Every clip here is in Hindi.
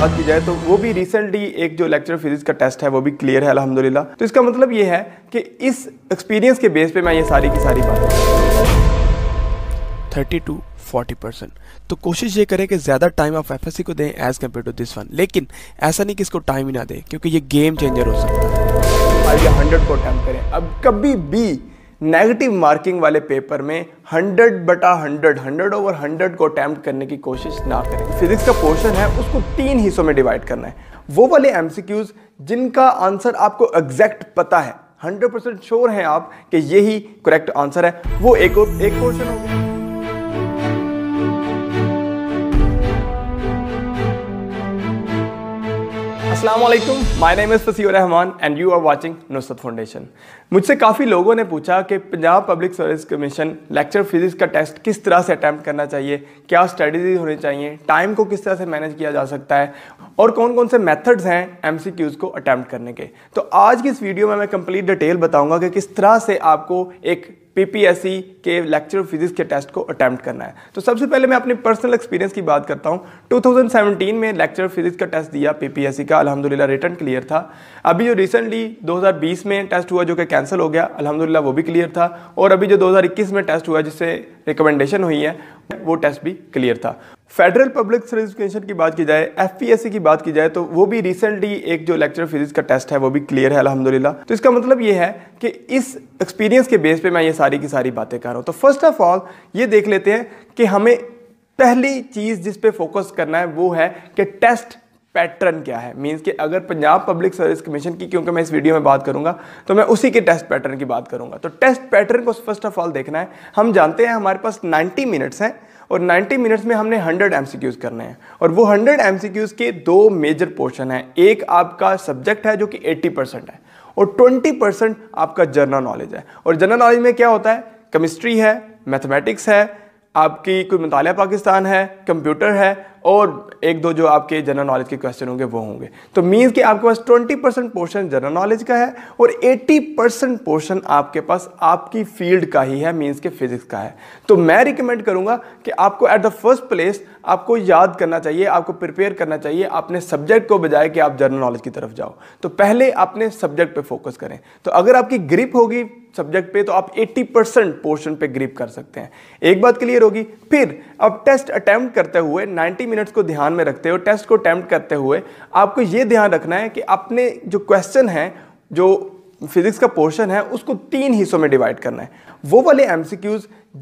बात की जाए तो वो भी रिसेंटली एक जो लेक्चर फिजिक्स का टेस्ट है वो भी क्लियर है अलहमदिल्ला तो इसका मतलब ये है कि इस एक्सपीरियंस के बेस पे मैं ये सारी की सारी बात थर्टी टू फोर्टी परसेंट तो कोशिश ये करें कि ज़्यादा टाइम आप एफ को दें as compare to this one लेकिन ऐसा नहीं कि इसको टाइम ही ना दें क्योंकि ये गेम चेंजर हो सकता है आइए हंड्रेड को अटैम्प करें अब कभी भी नेगेटिव मार्किंग वाले पेपर में 100 बटा 100 100 ओवर 100 को अटैम्प्ट करने की कोशिश ना करें फिजिक्स का पोर्शन है उसको तीन हिस्सों में डिवाइड करना है वो वाले एम जिनका आंसर आपको एग्जैक्ट पता है 100% परसेंट श्योर हैं आप कि यही करेक्ट आंसर है वो एक और एक पोर्शन होगा असलम माई name is Fasi Rahman and you are watching Nusrat foundation मुझसे काफ़ी लोगों ने पूछा कि Punjab public service commission lecture physics का टेस्ट किस तरह से अटैम्प्ट करना चाहिए क्या स्ट्रेटजीज होनी चाहिए टाइम को किस तरह से मैनेज किया जा सकता है और कौन कौन से मेथड्स हैं एम को अटैम्प्ट करने के तो आज की इस वीडियो में मैं कंप्लीट डिटेल बताऊंगा कि किस तरह से आपको एक पीपीएससी e के लेक्चर फिजिक्स के टेस्ट को अटैम्प्ट करना है तो सबसे पहले मैं अपने पर्सनल एक्सपीरियंस की बात करता हूँ 2017 में लेक्चर फिजिक्स का टेस्ट दिया पीपीएससी e का अलहमदिल्ला रिटर्न क्लियर था अभी जो रिसेंटली 2020 में टेस्ट हुआ जो कि कैंसिल हो गया अलहमदिल्ला वो भी क्लियर था और अभी जो दो में टेस्ट हुआ जिससे रिकमेंडेशन हुई है वो टेस्ट भी क्लियर था फेडरल पब्लिक सर्विस कमीशन की बात की जाए एफ की बात की जाए तो वो भी रिसेंटली एक जो लेक्चर फिजिक्स का टेस्ट है वो भी क्लियर है अलहमदिल्ला तो इसका मतलब ये है कि इस एक्सपीरियंस के बेस पे मैं ये सारी की सारी बातें कर रहा हूँ तो फर्स्ट ऑफ ऑल ये देख लेते हैं कि हमें पहली चीज़ जिस पे फोकस करना है वो है कि टेस्ट पैटर्न क्या है मींस कि अगर पंजाब पब्लिक सर्विस कमीशन की क्योंकि मैं इस वीडियो में बात करूंगा तो मैं उसी के टेस्ट पैटर्न की बात करूंगा तो टेस्ट पैटर्न को फर्स्ट ऑफ ऑल देखना है हम जानते हैं हमारे पास 90 मिनट्स हैं और 90 मिनट्स में हमने 100 एम करने हैं और वो 100 एम के दो मेजर पोर्शन हैं एक आपका सब्जेक्ट है जो कि 80 परसेंट है और 20 परसेंट आपका जनरल नॉलेज है और जनरल नॉलेज में क्या होता है केमिस्ट्री है मैथमेटिक्स है आपकी कोई मताल पाकिस्तान है कंप्यूटर है और एक दो जो आपके जनरल नॉलेज के क्वेश्चन होंगे वो होंगे तो मीन्स कि आपके पास 20 परसेंट पोर्शन जनरल नॉलेज का है और 80 परसेंट पोर्शन आपके पास आपकी फील्ड का ही है मीन्स के फिजिक्स का है तो मैं रिकमेंड करूंगा कि आपको एट द फर्स्ट प्लेस आपको याद करना चाहिए आपको प्रिपेयर करना चाहिए अपने सब्जेक्ट को बजाय कि आप जनरल नॉलेज की तरफ जाओ तो पहले अपने सब्जेक्ट पर फोकस करें तो अगर आपकी ग्रिप होगी सब्जेक्ट पे तो आप 80 परसेंट पोर्शन पे ग्रीप कर सकते हैं एक बात क्लियर होगी फिर अब टेस्ट अटैम्प्ट करते हुए 90 मिनट्स को ध्यान में रखते हुए टेस्ट को अटैम्प्ट करते हुए आपको ये ध्यान रखना है कि अपने जो क्वेश्चन हैं जो फिजिक्स का पोर्शन है उसको तीन हिस्सों में डिवाइड करना है वो वाले एम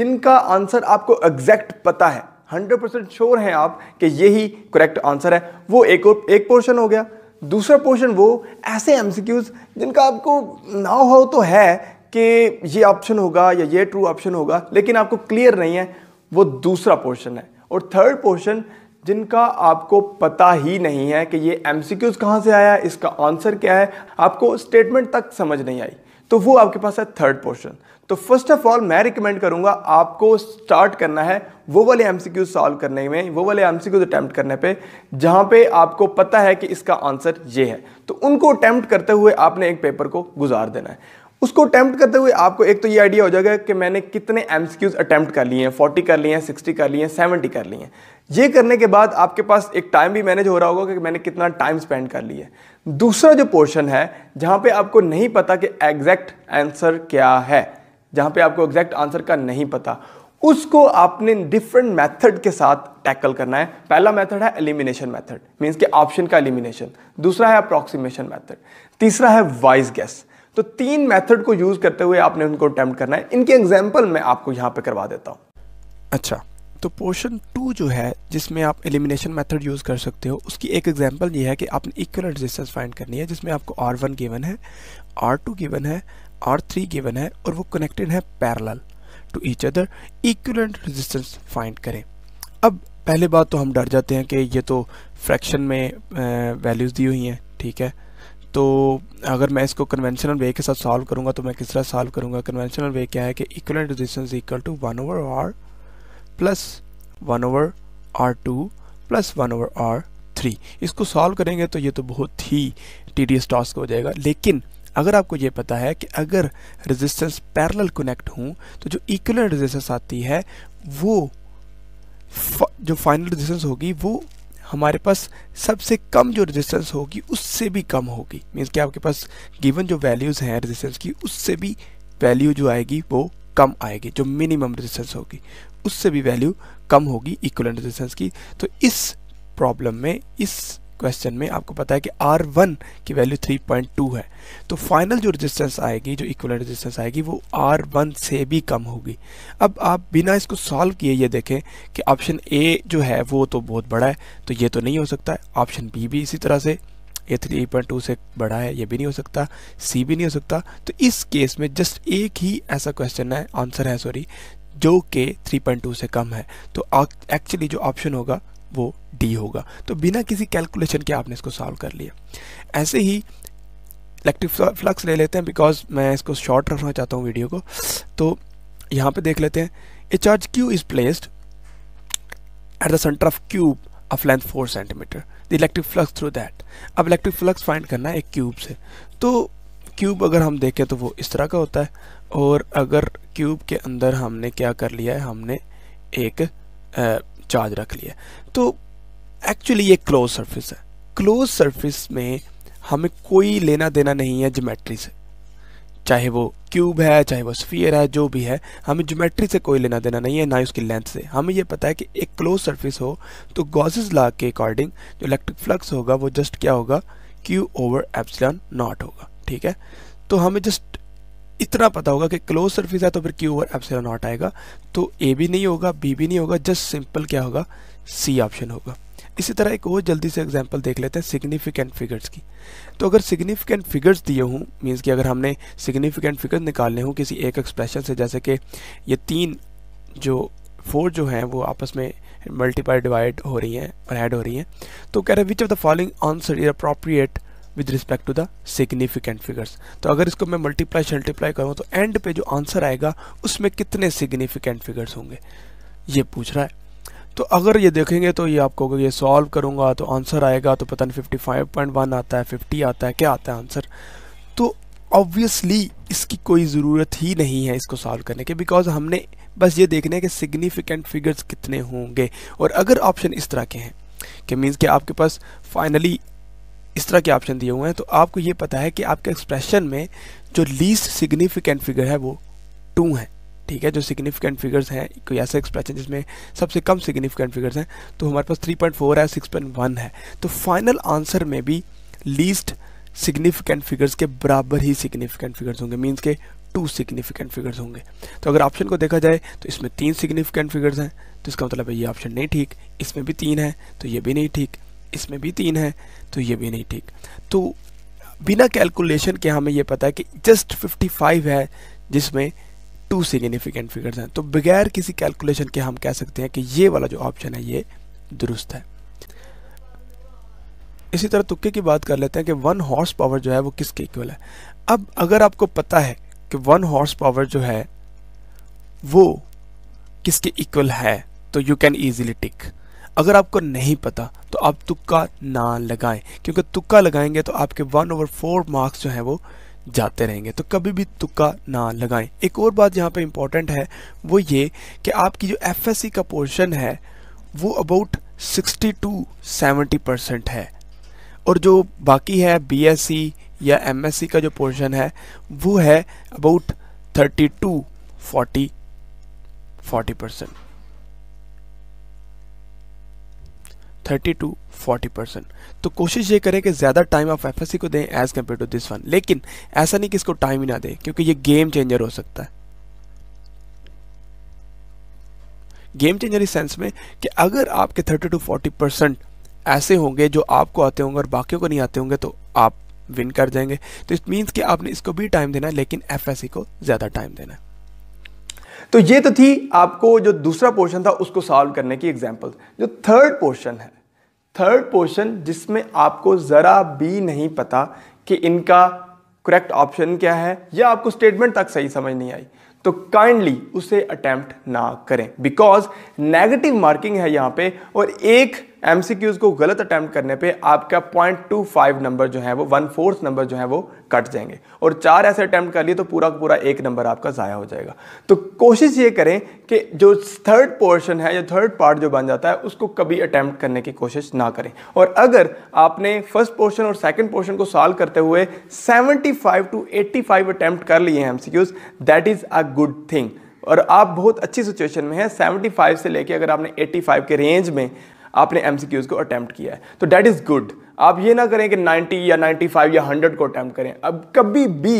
जिनका आंसर आपको एग्जैक्ट पता है हंड्रेड परसेंट श्योर हैं आप कि यही करेक्ट आंसर है वो एक और एक पोर्शन हो गया दूसरा पोर्शन वो ऐसे एम जिनका आपको ना हो तो है कि ये ऑप्शन होगा या ये ट्रू ऑप्शन होगा लेकिन आपको क्लियर नहीं है वो दूसरा पोर्शन है और थर्ड पोर्शन जिनका आपको पता ही नहीं है कि ये एम सी क्यूज़ कहाँ से आया इसका आंसर क्या है आपको स्टेटमेंट तक समझ नहीं आई तो वो आपके पास है थर्ड पोर्शन तो फर्स्ट ऑफ ऑल मैं रिकमेंड करूंगा आपको स्टार्ट करना है वो वाले एम सी क्यूज सॉल्व करने में वो वाले एम सी क्यूज अटैम्प्ट करने पे जहाँ पे आपको पता है कि इसका आंसर ये है तो उनको अटैम्प्ट करते हुए आपने एक पेपर को गुजार देना है उसको अटैम्प्ट करते हुए आपको एक तो ये आइडिया हो जाएगा कि मैंने कितने एम अटैम्प्ट कर लिए हैं फोर्टी कर लिए हैं सिक्सटी कर लिए हैं सेवेंटी कर लिए हैं ये करने के बाद आपके पास एक टाइम भी मैनेज हो रहा होगा कि मैंने कितना टाइम स्पेंड कर लिया है दूसरा जो पोर्शन है जहाँ पे आपको नहीं पता कि एग्जैक्ट आंसर क्या है जहाँ पे आपको एग्जैक्ट आंसर का नहीं पता उसको आपने डिफरेंट मेथड के साथ टैकल करना है पहला मेथड है एलिमिनेशन मेथड मीन्स के ऑप्शन का एलिमिनेशन दूसरा है अप्रॉक्सीमेशन मेथड तीसरा है वाइज गैस तो तीन मेथड को यूज करते हुए आपने उनको अटैम्प्ट करना है इनके एग्जाम्पल मैं आपको यहाँ पे करवा देता हूँ अच्छा तो पोर्शन टू जो है जिसमें आप एलिमिनेशन मेथड यूज़ कर सकते हो उसकी एक एग्जाम्पल ये है कि आपने इक्वल रेजिस्टेंस फाइंड करनी है जिसमें आपको आर वन गिवन है आर टू गिवन है आर थ्री गिवन है और वो कनेक्टेड है parallel to each other equal resistance find करें अब पहले बात तो हम डर जाते हैं कि ये तो फ्रैक्शन में वैल्यूज़ दी हुई हैं ठीक है तो अगर मैं इसको कन्वेंशनल वे के साथ सॉल्व करूँगा तो मैं किस तरह सॉल्व करूँगा कन्वेंशनल वे क्या है कि equivalent resistance equal to one over R plus one over R two plus one over R three इसको सॉल्व करेंगे तो ये तो बहुत ही टी डी टास्क हो जाएगा लेकिन अगर आपको ये पता है कि अगर रेजिस्टेंस पैरेलल कनेक्ट हूँ तो जो इक्वलेंट रेजिस्टेंस आती है वो जो फाइनल रेजिस्टेंस होगी वो हमारे पास सबसे कम जो रेजिस्टेंस होगी उससे भी कम होगी मीन्स कि आपके पास गिवन जो वैल्यूज़ हैं रेजिस्टेंस की उससे भी वैल्यू जो आएगी वो कम आएगी जो मिनिमम रेजिस्टेंस होगी उससे भी वैल्यू कम होगी इक्वल रेजिस्टेंस की तो इस प्रॉब्लम में इस क्वेश्चन में आपको पता है कि आर वन की वैल्यू थ्री पॉइंट टू है तो फाइनल जो रेजिस्टेंस आएगी जो इक्वल रेजिस्टेंस आएगी वो आर वन से भी कम होगी अब आप बिना इसको सॉल्व किए ये देखें कि ऑप्शन ए जो है वो तो बहुत बड़ा है तो ये तो नहीं हो सकता है ऑप्शन बी भी इसी तरह से ए थ्री पॉइंट टू से बड़ा है ये भी नहीं हो सकता सी भी नहीं हो सकता तो इस केस में जस्ट एक ही ऐसा क्वेश्चन है आंसर है सॉरी जो पॉइंट 3.2 से कम है तो एक्चुअली जो ऑप्शन होगा वो डी होगा तो बिना किसी कैलकुलेशन के आपने इसको सॉल्व कर लिया ऐसे ही इलेक्ट्रिक फ्लक्स ले लेते हैं बिकॉज मैं इसको शॉर्ट रखना चाहता हूँ वीडियो को तो यहाँ पे देख लेते हैं a charge Q is placed at the centre of cube of length four centimetre the electric flux through that अब इलेक्ट्रिक फ्लक्स फाइंड करना है एक क्यूब से तो क्यूब अगर हम देखें तो वो इस तरह का होता है और अगर क्यूब के अंदर हमने क्या कर लिया है हमने एक चार्ज रख लिया तो एक्चुअली ये क्लोज सरफेस है क्लोज सरफेस में हमें कोई लेना देना नहीं है जोमेट्री से चाहे वो क्यूब है चाहे वो स्फीयर है जो भी है हमें जोमेट्री से कोई लेना देना नहीं है ना ही उसकी लेंथ से हमें यह पता है कि एक क्लोज सरफेस हो तो गॉसेज ला के अकॉर्डिंग जो इलेक्ट्रिक फ्लक्स होगा वो जस्ट क्या होगा क्यू ओवर एप्सिलॉन नॉट होगा ठीक है तो हमें जस्ट इतना पता होगा कि क्लोज सर्फिस है तो फिर क्यू ओवर एप्सिलॉन नॉट आएगा तो ए भी नहीं होगा बी भी नहीं होगा जस्ट सिंपल क्या होगा सी ऑप्शन होगा इसी तरह एक और जल्दी से एग्जांपल देख लेते हैं सिग्निफिकेंट फिगर्स की तो अगर सिग्निफिकेंट फिगर्स दिए हूँ मीन्स कि अगर हमने सिग्निफिकेंट फिगर्स निकालने हों किसी एक एक्सप्रेशन से जैसे कि ये तीन जो फोर जो हैं वो आपस में मल्टीपाई डिवाइड हो रही हैं और ऐड हो रही हैं तो कह रहे हैं which of the following answer is appropriate with respect to the significant figures तो अगर इसको मैं मल्टीप्लाई शल्टीप्लाई करूँ तो एंड पे जो आंसर आएगा उसमें कितने सिग्निफिकेंट फिगर्स होंगे ये पूछ रहा है तो अगर ये देखेंगे तो ये आपको ये सॉल्व करूँगा तो आंसर आएगा तो पता नहीं फिफ्टी फाइव पॉइंट वन आता है फिफ्टी आता है क्या आता है आंसर तो ऑब्वियसली इसकी कोई ज़रूरत ही नहीं है इसको सॉल्व करने के बिकॉज हमने बस ये देखना है कि सिग्निफिकेंट फिगर्स कितने होंगे और अगर ऑप्शन इस तरह के हैं कि मीन्स कि आपके पास फाइनली इस तरह के ऑप्शन दिए हुए हैं तो आपको ये पता है कि आपके एक्सप्रेशन में जो लीस्ट सिग्निफिकेंट फिगर है वो टू है ठीक है जो सिग्निफिकेंट फिगर्स हैं कोई ऐसा एक्सप्रेशन जिसमें सबसे कम सिग्निफिकेंट फिगर्स हैं तो हमारे पास 3.4 है 6.1 है तो फाइनल आंसर में भी लीस्ट सिग्निफिकेंट फिगर्स के बराबर ही सिग्निफिकेंट फिगर्स होंगे मीन्स के टू सिग्निफिकेंट फिगर्स होंगे तो अगर ऑप्शन को देखा जाए तो इसमें तीन सिग्निफिकेंट फिगर्स हैं तो इसका मतलब है ये ऑप्शन नहीं ठीक इसमें भी तीन है तो ये भी नहीं ठीक इसमें भी तीन है तो ये भी नहीं ठीक तो बिना कैलकुलेशन के हमें ये पता है कि जस्ट 55 है जिसमें टू सिग्निफिकेंट फिगर्स हैं तो बगैर किसी कैलकुलेशन के हम कह सकते हैं कि ये वाला जो ऑप्शन है ये दुरुस्त है इसी तरह तुक्के की बात कर लेते हैं कि वन हॉर्स पावर जो है वो किसके इक्वल है अब अगर आपको पता है कि वन हॉर्स पावर जो है वो किसके इक्वल है तो यू कैन ईजिली टिक अगर आपको नहीं पता तो आप तुक्का ना लगाएं क्योंकि तुक्का लगाएंगे तो आपके वन ओवर फोर मार्क्स जो हैं वो जाते रहेंगे तो कभी भी तुक्का ना लगाएं एक और बात यहाँ पे इम्पॉर्टेंट है वो ये कि आपकी जो एफ का पोर्शन है वो about sixty to seventy percent है और जो बाकी है बीएससी या एमएससी का जो पोर्शन है वो है about 32 40 40 percent thirty two forty percent तो कोशिश ये करें कि ज़्यादा टाइम आप एफ को दें as compare to this one लेकिन ऐसा नहीं कि इसको टाइम ही ना दें क्योंकि ये गेम चेंजर हो सकता है गेम चेंजर इस सेंस में कि अगर आपके 30 टू 40 परसेंट ऐसे होंगे जो आपको आते होंगे और बाकियों को नहीं आते होंगे तो आप विन कर जाएंगे तो इट मीन्स कि आपने इसको भी टाइम देना है लेकिन एफ को ज़्यादा टाइम देना है तो ये तो थी आपको जो दूसरा पोर्शन था उसको सॉल्व करने की एग्जाम्पल जो थर्ड पोर्शन है थर्ड पोर्शन जिसमें आपको ज़रा भी नहीं पता कि इनका करेक्ट ऑप्शन क्या है या आपको स्टेटमेंट तक सही समझ नहीं आई तो काइंडली उसे अटैम्प्ट ना करें बिकॉज नेगेटिव मार्किंग है यहाँ पे और एक एमसीक्यूज को गलत अटैम्प्ट करने पे आपका पॉइंट टू फाइव नंबर जो है वो वन फोर्थ नंबर जो है वो कट जाएंगे और चार ऐसे अटैम्प्ट कर लिए तो पूरा पूरा एक नंबर आपका ज़ाया हो जाएगा तो कोशिश ये करें कि जो थर्ड पोर्शन है या थर्ड पार्ट जो बन जाता है उसको कभी अटैम्प्ट करने की कोशिश ना करें और अगर आपने फर्स्ट पोर्शन और सेकेंड पोर्शन को सॉल्व करते हुए seventy five to eighty five attempt कर लिए हैं um that is a good thing और आप बहुत अच्छी सिचुएशन में हैं 75 से लेके अगर आपने 85 के रेंज में आपने एम को अटैम्प्ट किया है तो डैट इज़ गुड आप ये ना करें कि 90 या 95 या 100 को अटैम्प्ट करें अब कभी भी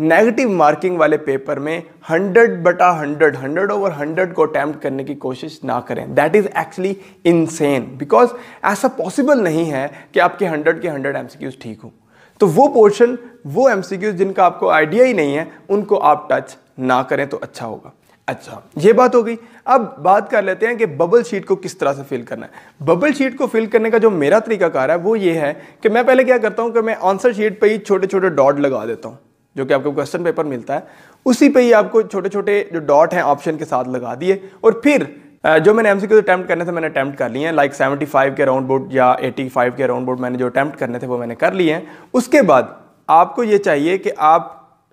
नेगेटिव मार्किंग वाले पेपर में 100 बटा 100 100 ओवर 100 को अटैम्प्ट करने की कोशिश ना करें that is actually insane because ऐसा पॉसिबल नहीं है कि आपके 100 के 100 एम ठीक हो तो वो पोर्शन वो एम जिनका आपको आइडिया ही नहीं है उनको आप टच ना करें तो अच्छा होगा अच्छा ये बात हो गई अब बात कर लेते हैं कि बबल शीट को किस तरह से फिल करना है बबल शीट को फिल करने का जो मेरा तरीकाकार है वो ये है कि मैं पहले क्या करता हूँ कि मैं आंसर शीट पर ही छोटे छोटे डॉट लगा देता हूँ जो कि आपको क्वेश्चन पेपर मिलता है उसी पे ही आपको छोटे छोटे जो डॉट हैं ऑप्शन के साथ लगा दिए और फिर जो मैंने एम सी क्यू अटैम्प्ट करने थे मैंने अटैम्प्ट कर लिए हैं लाइक 75 के राउंड बोर्ड या 85 के राउंड बोर्ड मैंने जो अटैम्प्ट करने थे वो मैंने कर लिए हैं उसके बाद आपको ये चाहिए कि आप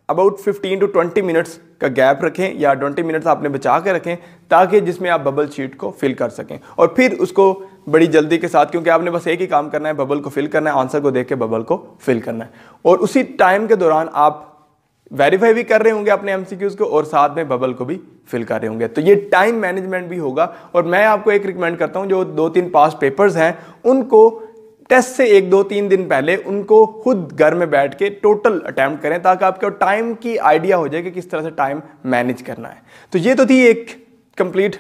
अबाउट 15 टू 20 मिनट्स का गैप रखें या ट्वेंटी मिनट्स आपने बचा के रखें ताकि जिसमें आप बबल शीट को फिल कर सकें और फिर उसको बड़ी जल्दी के साथ क्योंकि आपने बस एक ही काम करना है बबल को फिल करना है आंसर को देख के बबल को फिल करना है और उसी टाइम के दौरान आप वेरीफाई भी कर रहे होंगे अपने एम को और साथ में बबल को भी फिल कर रहे होंगे तो ये टाइम मैनेजमेंट भी होगा और मैं आपको एक रिकमेंड करता हूँ जो दो तीन पास पेपर्स हैं उनको टेस्ट से एक दो तीन दिन पहले उनको खुद घर में बैठ के टोटल अटैम्प्ट करें ताकि आपको टाइम की आइडिया हो जाए कि किस तरह से टाइम मैनेज करना है तो ये तो थी एक कंप्लीट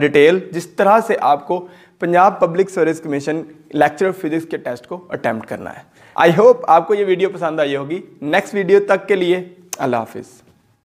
डिटेल जिस तरह से आपको Punjab public service commission lecture of physics के टेस्ट को अटैम्प्ट करना है आई होप आपको ये वीडियो पसंद आई होगी नेक्स्ट वीडियो तक के लिए अल्लाह हाफिज़